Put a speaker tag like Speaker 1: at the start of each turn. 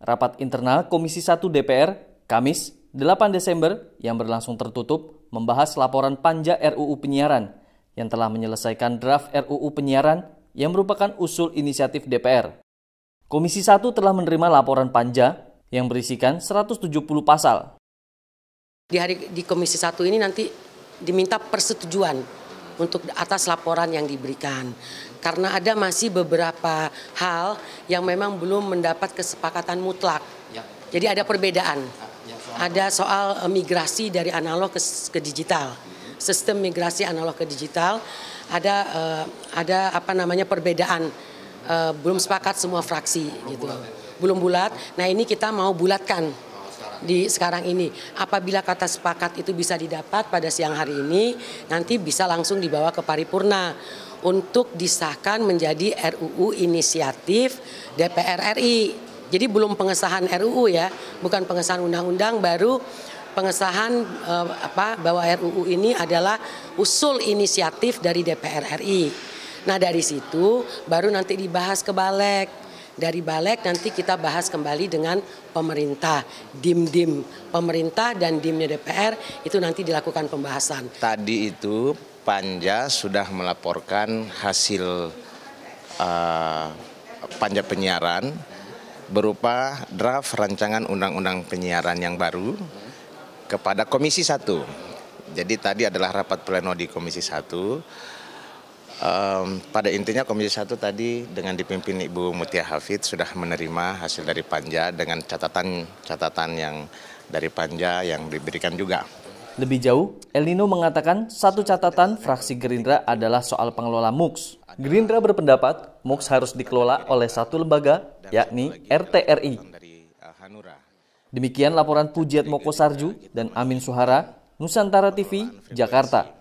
Speaker 1: Rapat internal Komisi 1 DPR, Kamis 8 Desember yang berlangsung tertutup membahas laporan panja RUU penyiaran yang telah menyelesaikan draft RUU penyiaran yang merupakan usul inisiatif DPR. Komisi 1 telah menerima laporan panja yang berisikan 170 pasal.
Speaker 2: Di hari di Komisi 1 ini nanti diminta persetujuan untuk atas laporan yang diberikan. Karena ada masih beberapa hal yang memang belum mendapat kesepakatan mutlak. Ya. Jadi ada perbedaan. Ya, ya, ada soal e, migrasi dari analog ke, digital. Hmm. Sistem migrasi analog ke digital ada e, ada apa namanya perbedaan e, belum sepakat semua fraksi gitu. Belum bulat. Nah, ini kita mau bulatkan di sekarang ini. Apabila kata sepakat itu bisa didapat pada siang hari ini, nanti bisa langsung dibawa ke paripurna untuk disahkan menjadi RUU inisiatif DPR RI. Jadi belum pengesahan RUU ya, bukan pengesahan undang-undang baru pengesahan eh, apa bahwa RUU ini adalah usul inisiatif dari DPR RI. Nah, dari situ baru nanti dibahas ke Balek dari balik nanti kita bahas kembali dengan pemerintah, dim-dim pemerintah dan dimnya DPR itu nanti dilakukan pembahasan.
Speaker 3: Tadi itu Panja sudah melaporkan hasil uh, Panja penyiaran berupa draft rancangan undang-undang penyiaran yang baru kepada Komisi 1. Jadi tadi adalah rapat pleno di Komisi 1 um, pada intinya Komisi 1 tadi dengan dipimpin Ibu Mutia Hafid sudah menerima hasil dari Panja dengan catatan-catatan yang dari Panja yang diberikan juga.
Speaker 1: Lebih jauh, Elino mengatakan satu catatan fraksi Gerindra adalah soal pengelola MUX. Gerindra berpendapat MUX harus dikelola oleh satu lembaga, yakni RTRI. Demikian laporan Pujiat Moko Sarju dan Amin Suhara, Nusantara TV, Jakarta.